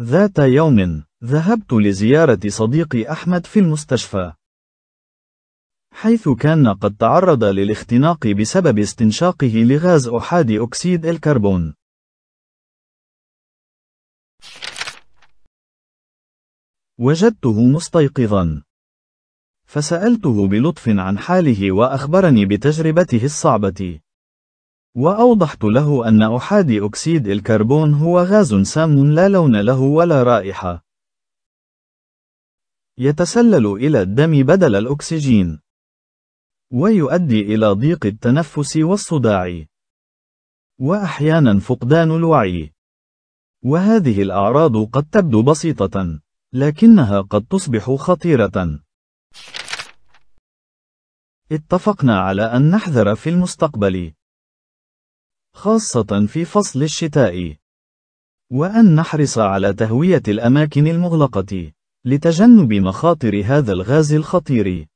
ذات يوم ذهبت لزيارة صديقي أحمد في المستشفى حيث كان قد تعرض للاختناق بسبب استنشاقه لغاز أحاد أكسيد الكربون وجدته مستيقظا فسألته بلطف عن حاله وأخبرني بتجربته الصعبة وأوضحت له أن أحادي أكسيد الكربون هو غاز سام لا لون له ولا رائحة. يتسلل إلى الدم بدل الأكسجين. ويؤدي إلى ضيق التنفس والصداع. وأحيانا فقدان الوعي. وهذه الأعراض قد تبدو بسيطة، لكنها قد تصبح خطيرة. اتفقنا على أن نحذر في المستقبل. خاصة في فصل الشتاء. وأن نحرص على تهوية الأماكن المغلقة لتجنب مخاطر هذا الغاز الخطير.